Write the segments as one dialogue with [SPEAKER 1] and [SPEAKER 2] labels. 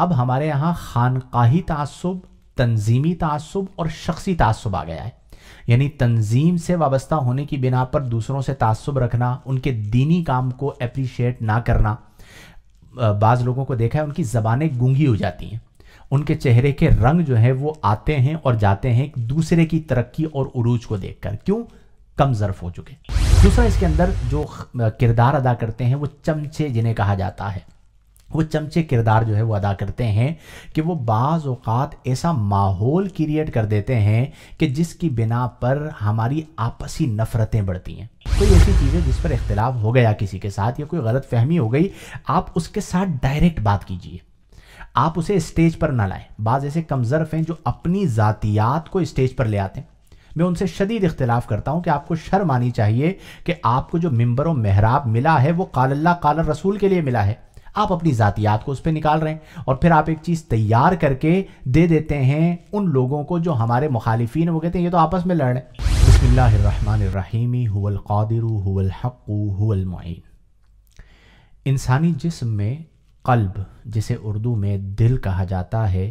[SPEAKER 1] अब हमारे यहाँ खानकाही तसब तंजीमी तसब और शख्सी तसब आ गया है यानी तंजीम से वाबस्ता होने की बिना पर दूसरों से तसब रखना उनके दीनी काम को अप्रीशिएट ना करना बाज़ लोगों को देखा है उनकी ज़बानें गूंगी हो जाती हैं उनके चेहरे के रंग जो है वो आते हैं और जाते हैं दूसरे की तरक्की और उरूज को देखकर क्यों कम जरफ हो चुके दूसरा इसके अंदर जो किरदार अदा करते हैं वो चमचे जिन्हें कहा जाता है वो चमचे किरदार जो है वो अदा करते हैं कि वो बाज़ अवत ऐसा माहौल क्रिएट कर देते हैं कि जिसकी बिना पर हमारी आपसी नफ़रतें बढ़ती हैं कोई ऐसी चीज़ है जिस पर इख्तलाफ हो गया किसी के साथ या कोई गलत फहमी हो गई आप उसके साथ डायरेक्ट बात कीजिए आप उसे स्टेज पर ना लाएं बाज़ ऐसे कमज़र्फ हैं जो अपनी ज़ातियात को स्टेज पर ले आते हैं मैं उनसे शदीद इख्तलाफ करता हूँ कि आपको शर्म आनी चाहिए कि आपको जो मंबर व महराब मिला है वो काल्ला काल रसूल के लिए मिला है आप अपनी ज़ातियात को उस पर निकाल रहे हैं और फिर आप एक चीज़ तैयार करके दे देते हैं उन लोगों को जो हमारे मुखालिफिन वो कहते हैं ये तो आपस में लड़ रहे हैं इंसानी जिस्म में कल्ब जिसे उर्दू में दिल कहा जाता है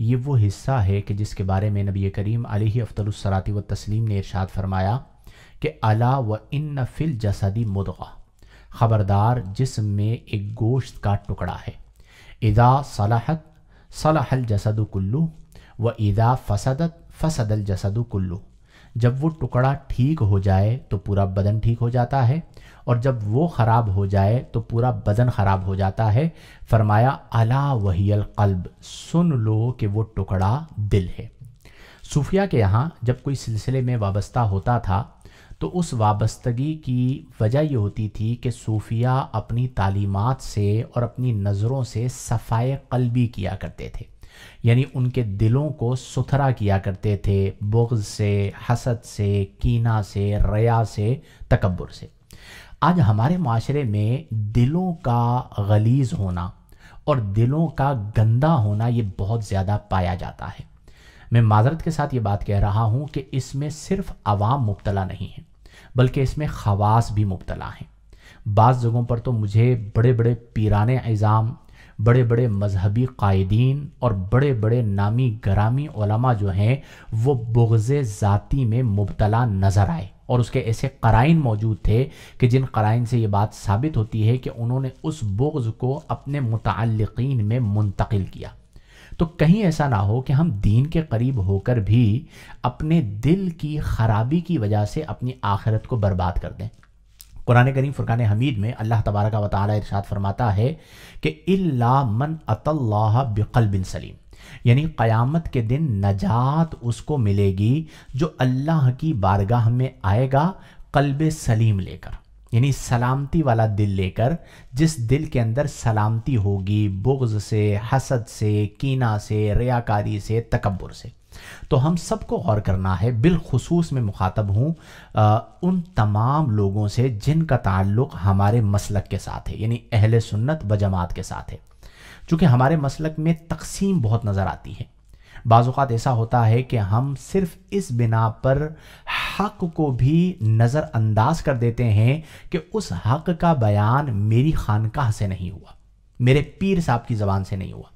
[SPEAKER 1] ये वो हिस्सा है कि जिसके बारे में नबी करीम अफ़तलसराती व तस्लीम ने इरशाद फरमाया कि अला व इन फ़िल जसदी मुदगा ख़बरदार जिसम में एक गोश्त का टुकड़ा है इदा सलाहत सलाहल जसद कुल्लू व इदा फसदत फसदल जसद कुल्लू जब वो टुकड़ा ठीक हो जाए तो पूरा बदन ठीक हो जाता है और जब वो ख़राब हो जाए तो पूरा बदन ख़राब हो जाता है फरमाया अला वहील कल्ब सुन लो कि वो टुकड़ा दिल है सूफिया के यहाँ जब कोई सिलसिले में वाबस्ता होता था तो उस वाबस्तगी की वजह ये होती थी कि सूफिया अपनी तालीमत से और अपनी नज़रों से सफ़ाए कलबी किया करते थे यानी उनके दिलों को सुथरा किया करते थे बुग्ज़ से हसद से कीना से रया से तकबर से आज हमारे माशरे में दिलों का गलीज़ होना और दिलों का गंदा होना ये बहुत ज़्यादा पाया जाता है मैं माजरत के साथ ये बात कह रहा हूँ कि इसमें सिर्फ आवाम मुबतला नहीं है बल्कि इसमें खवास भी मुबतला हैं बाज़ जगहों पर तो मुझे बड़े बड़े पीरान एज़ाम बड़े बड़े मजहबी कायदीन और बड़े बड़े नामी ग्रामी जो हैं वो बुगज़ ज़ाती में मुबतला नज़र आए और उसके ऐसे कराइन मौजूद थे कि जिन कराइन से ये बात साबित होती है कि उन्होंने उस बुग्ज़ को अपने मुतलकिन में मुंतकिल किया तो कहीं ऐसा ना हो कि हम दीन के करीब होकर भी अपने दिल की खराबी की वजह से अपनी आखिरत को बर्बाद कर दें कुरान करीम फ़ुरकान हमीद में अल्लाह तबारक व ताली इरशाद फरमाता है कि इल्ला मन अतल बिकल बिन सलीम यानी क़यामत के दिन नजात उसको मिलेगी जो अल्लाह की बारगाह में आएगा कल्ब सलीम लेकर यानी सलामती वाला दिल लेकर जिस दिल के अंदर सलामती होगी बुग्ज़ से हसद से कीना से रियाकारी से तकबर से तो हम सबको गौर करना है बिलखसूस में मुखातब हूँ उन तमाम लोगों से जिनका ताल्लुक़ हमारे मसलक के साथ है यानी अहल सुन्नत व जमात के साथ है चूँकि हमारे मसलक में तकसीम बहुत नज़र आती है बाज़ात ऐसा होता है कि हम सिर्फ इस बिना पर हक को भी नज़रअंदाज कर देते हैं कि उस हक का बयान मेरी खानकाह से नहीं हुआ मेरे पीर साहब की ज़बान से नहीं हुआ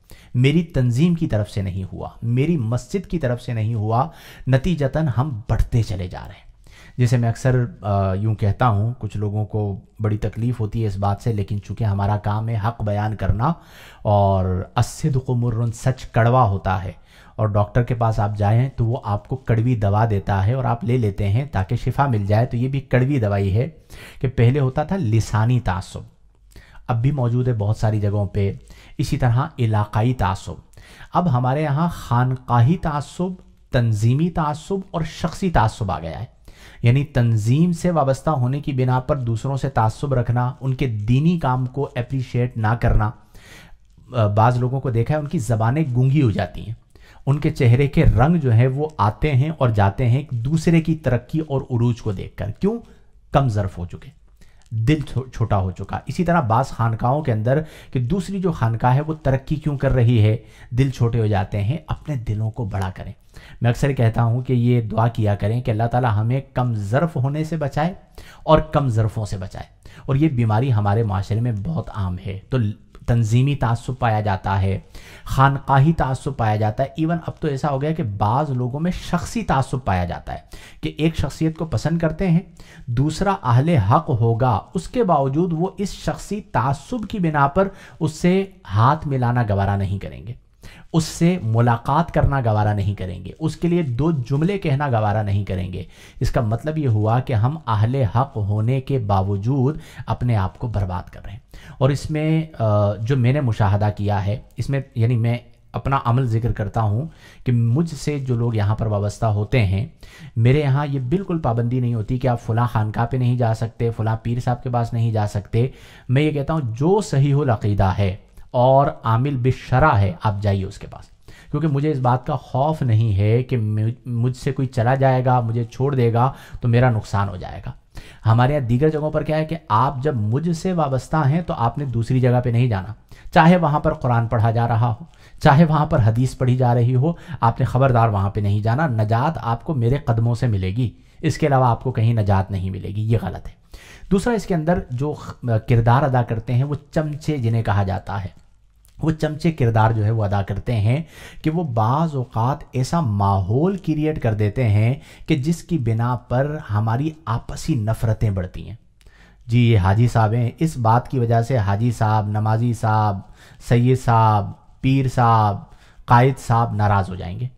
[SPEAKER 1] मेरी तंजीम की तरफ से नहीं हुआ मेरी मस्जिद की तरफ से नहीं हुआ नतीजतन हम बढ़ते चले जा रहे हैं जैसे मैं अक्सर यूं कहता हूं कुछ लोगों को बड़ी तकलीफ़ होती है इस बात से लेकिन चूंकि हमारा काम है हक बयान करना और असद को मुर्रन सच कड़वा होता है और डॉक्टर के पास आप जाएँ तो वो आपको कड़वी दवा देता है और आप ले लेते हैं ताकि शिफा मिल जाए तो ये भी कड़वी दवाई है कि पहले होता था लिसानी तासुब अब भी मौजूद है बहुत सारी जगहों पे इसी तरह इलाकाई तासुब अब हमारे यहाँ खानकाही तासुब तंजीमी तासुब और शख्सी तासुब आ गया है यानी तंजीम से वाबस्ता होने की बिना पर दूसरों से तसब रखना उनके दीनी काम को अप्रीशिएट ना करना बाज़ लोगों को देखा है उनकी ज़बानें गूंगी हो जाती हैं उनके चेहरे के रंग जो है वो आते हैं और जाते हैं एक दूसरे की तरक्की और उरूज को देखकर क्यों कम ज़र्फ हो चुके दिल छोटा हो चुका इसी तरह बास खानकाओं के अंदर कि दूसरी जो खानका है वो तरक्की क्यों कर रही है दिल छोटे हो जाते हैं अपने दिलों को बड़ा करें मैं अक्सर कहता हूं कि ये दुआ किया करें कि अल्लाह ताला हमें कम जरफ होने से बचाए और कम जरफों से बचाए और ये बीमारी हमारे माशरे में बहुत आम है तो तंजीमी तसब पाया जाता है खानकाही तसब पाया जाता है इवन अब तो ऐसा हो गया कि बाज़ लोगों में शख्सी तसब पाया जाता है कि एक शख्सियत को पसंद करते हैं दूसरा अहल हक होगा उसके बावजूद वो इस शख्सी तसब की बिना पर उससे हाथ मिलाना गवारा नहीं करेंगे उससे मुलाकात करना गवारा नहीं करेंगे उसके लिए दो जुमले कहना गवारा नहीं करेंगे इसका मतलब ये हुआ कि हम अहल हक होने के बावजूद अपने आप को बर्बाद कर रहे हैं और इसमें जो मैंने मुशाहदा किया है इसमें यानी मैं अपना अमल जिक्र करता हूँ कि मुझसे जो लोग यहाँ पर वाबस्ता होते हैं मेरे यहाँ ये बिल्कुल पाबंदी नहीं होती कि आप फ़लाँ खानका पे नहीं जा सकते फ़लाँ पीर साहब के पास नहीं जा सकते मैं ये कहता हूँ जो सही लकीदा है और आमिल बिशरा है आप जाइए उसके पास क्योंकि मुझे इस बात का खौफ नहीं है कि मुझसे कोई चला जाएगा मुझे छोड़ देगा तो मेरा नुकसान हो जाएगा हमारे यहाँ दीगर जगहों पर क्या है कि आप जब मुझसे वाबस्ता हैं तो आपने दूसरी जगह पे नहीं जाना चाहे वहाँ पर कुरान पढ़ा जा रहा हो चाहे वहाँ पर हदीस पढ़ी जा रही हो आपने ख़बरदार वहाँ पर नहीं जाना नजात आपको मेरे कदमों से मिलेगी इसके अलावा आपको कहीं नजात नहीं मिलेगी ये गलत है दूसरा इसके अंदर जो किरदार अदा करते हैं वो चमचे जिन्हें कहा जाता है वो चमचे किरदार जो है वो अदा करते हैं कि वो बाज़ अवत ऐसा माहौल क्रिएट कर देते हैं कि जिसकी बिना पर हमारी आपसी नफ़रतें बढ़ती हैं जी ये हाजी साहब हैं इस बात की वजह से हाजी साहब नमाजी साहब सैद साहब पीर साहब कायद साहब नाराज़ हो जाएंगे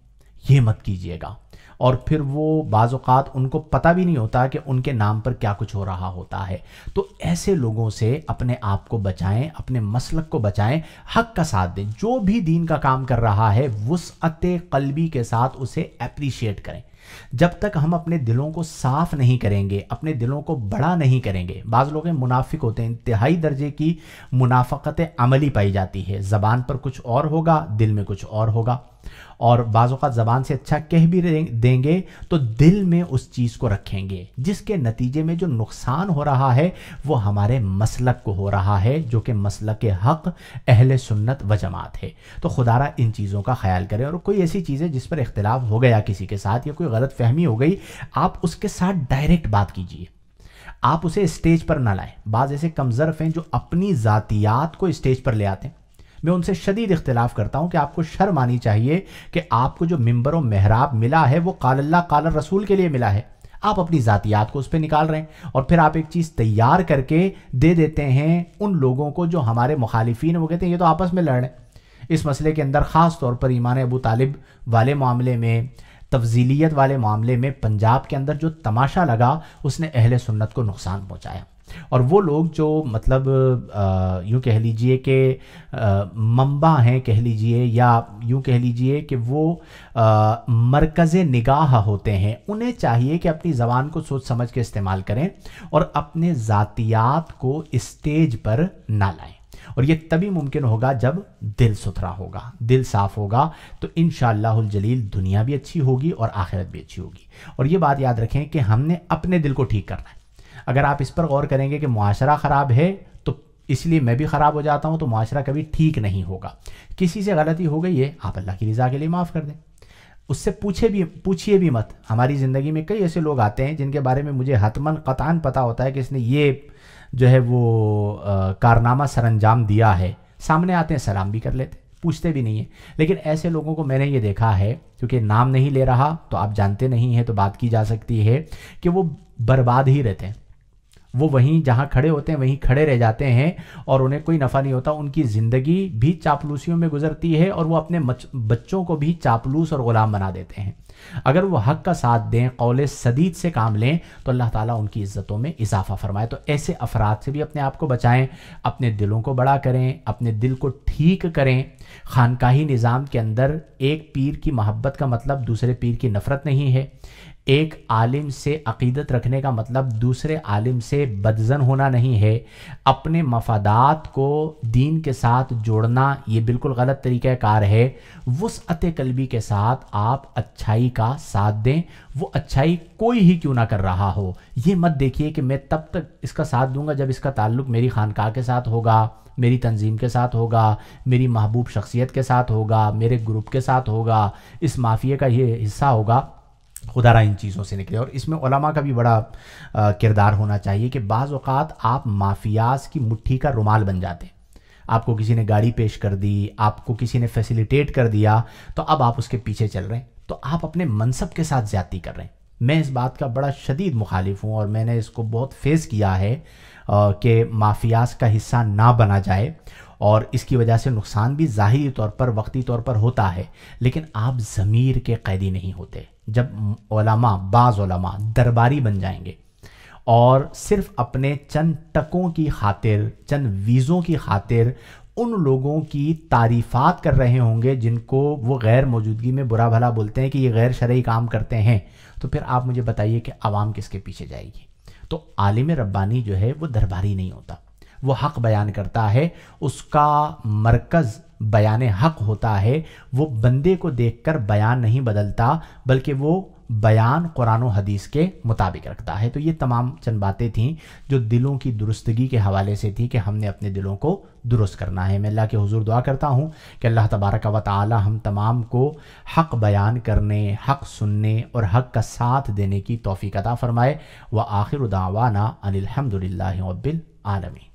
[SPEAKER 1] ये मत कीजिएगा और फिर वो बाज़ात उनको पता भी नहीं होता कि उनके नाम पर क्या कुछ हो रहा होता है तो ऐसे लोगों से अपने आप को बचाएं अपने मसलक को बचाएं हक का साथ दें जो भी दीन का काम कर रहा है वसअत कलबी के साथ उसे अप्रीशिएट करें जब तक हम अपने दिलों को साफ नहीं करेंगे अपने दिलों को बड़ा नहीं करेंगे बाज़ लोग मुनाफिक होते हैं इंतहाई दर्जे की मुनाफ़त अमली पाई जाती है ज़बान पर कुछ और होगा दिल में कुछ और होगा और बाज़ा ज़बान से अच्छा कह भी देंगे तो दिल में उस चीज़ को रखेंगे जिसके नतीजे में जो नुकसान हो रहा है वो हमारे मसलक को हो रहा है जो कि मसलक हक अहल सुन्नत व जमात है तो खुदारा इन चीज़ों का ख्याल करें और कोई ऐसी चीज़ है जिस पर इख्तलाफ हो गया किसी के साथ या कोई गलत फहमी हो गई आप उसके साथ डायरेक्ट बात कीजिए आप उसे स्टेज पर ना लाएं बाज़ ऐसे कमज़र्फ हैं जो अपनी ज़ातियात को स्टेज पर ले आते हैं मैं उनसे शदीद इख्तलाफ करता हूँ कि आपको शर्म आनी चाहिए कि आपको जो मंबर व महराब मिला है वो कालल्ला काल रसूल के लिए मिला है आप अपनी ज़ातियात को उस पर निकाल रहे हैं और फिर आप एक चीज़ तैयार करके दे देते हैं उन लोगों को जो हमारे मुखालफी वो कहते हैं ये तो आपस में लड़ रहे हैं इस मसले के अंदर ख़ास तौर पर ईमान अबू तालिब वाले मामले में तफजीलीत वाले मामले में पंजाब के अंदर जो तमाशा लगा उसने अहल सुन्नत को नुकसान पहुँचाया और वो लोग जो मतलब यूँ कह लीजिए कि मम्बा हैं कह लीजिए या यूँ कह लीजिए कि वो मरकज़ निगाह होते हैं उन्हें चाहिए कि अपनी ज़बान को सोच समझ के इस्तेमाल करें और अपने ज़ातियात को स्टेज पर ना लाएं और ये तभी मुमकिन होगा जब दिल सुथरा होगा दिल साफ होगा तो इन जलील दुनिया भी अच्छी होगी और आखिरत भी अच्छी होगी और ये बात याद रखें कि हमने अपने दिल को ठीक करना है अगर आप इस पर गौर करेंगे कि माशरा ख़राब है तो इसलिए मैं भी ख़राब हो जाता हूँ तो माशरा कभी ठीक नहीं होगा किसी से गलती हो गई है आप अल्लाह की रज़ा के लिए माफ़ कर दें उससे पूछे भी पूछिए भी मत हमारी ज़िंदगी में कई ऐसे लोग आते हैं जिनके बारे में मुझे हतमन कतान पता होता है कि इसने ये जो है वो आ, कारनामा सरंजाम दिया है सामने आते हैं सलाम भी कर लेते पूछते भी नहीं हैं लेकिन ऐसे लोगों को मैंने ये देखा है क्योंकि नाम नहीं ले रहा तो आप जानते नहीं हैं तो बात की जा सकती है कि वो बर्बाद ही रहते हैं वो वहीं जहाँ खड़े होते हैं वहीं खड़े रह जाते हैं और उन्हें कोई नफ़ा नहीं होता उनकी ज़िंदगी भी चापलूसियों में गुजरती है और वो अपने बच्चों को भी चापलूस और ग़ुलाम बना देते हैं अगर वो हक का साथ दें कौले सदीद से काम लें तो अल्लाह ताला उनकी इज़्ज़तों में इजाफा फरमाए तो ऐसे अफराद से भी अपने आप को बचाएं अपने दिलों को बड़ा करें अपने दिल को ठीक करें खानकाही निज़ाम के अंदर एक पीर की मोहब्बत का मतलब दूसरे पीर की नफ़रत नहीं है एक आलिम से अकीदत रखने का मतलब दूसरे आलिम से बदजन होना नहीं है अपने मफादात को दीन के साथ जोड़ना ये बिल्कुल गलत तरीक़ कार है वसअत कलबी के साथ आप अच्छाई का साथ दें वो अच्छाई कोई ही क्यों ना कर रहा हो ये मत देखिए कि मैं तब तक इसका साथ दूंगा जब इसका ताल्लुक मेरी खानका के साथ होगा मेरी तंजीम के साथ होगा मेरी महबूब शख्सियत के साथ होगा मेरे ग्रुप के साथ होगा इस माफिया का ये हिस्सा होगा खुदारा इन चीज़ों से निकले और इसमें ओलमा का भी बड़ा किरदार होना चाहिए कि बाज़ अवत आप माफियाज की मुट्ठी का रुमाल बन जाते हैं आपको किसी ने गाड़ी पेश कर दी आपको किसी ने फैसिलिटेट कर दिया तो अब आप उसके पीछे चल रहे हैं तो आप अपने मनसब के साथ ज्यादती कर रहे हैं मैं इस बात का बड़ा शदीद मुखालिफ हूँ और मैंने इसको बहुत फेस किया है कि माफियाज का हिस्सा ना बना जाए और इसकी वजह से नुकसान भी ज़ाहरी तौर पर वक्ती तौर पर होता है लेकिन आप ज़मीर के कैदी नहीं होते जब ओलामा बाज़ दरबारी बन जाएंगे और सिर्फ अपने चंद टकों की खातिर चंद वीज़ों की खातिर उन लोगों की तारीफ़ात कर रहे होंगे जिनको वो गैर मौजूदगी में बुरा भला बोलते हैं कि ये गैर शर्य काम करते हैं तो फिर आप मुझे बताइए कि आवाम किसके पीछे जाएगी तो आलिम रब्बानी जो है वो दरबारी नहीं होता वो हक़ बयान करता है उसका मरकज़ बयान हक होता है वो बंदे को देखकर बयान नहीं बदलता बल्कि वो बयान कुरान हदीस के मुताबिक रखता है तो ये तमाम चंद बातें थीं जो दिलों की दुरुस्तगी के हवाले से थी कि हमने अपने दिलों को दुरुस्त करना है मैं अल्लाह के हुजूर दुआ करता हूँ कि अल्लाह तबारक व ताली हम तमाम को हक बयान करने हक सुनने और हक का साथ देने की तोफ़ी अदा फ़रमाए व आखिर उदावाना अनिलहमदिल्ला आलमी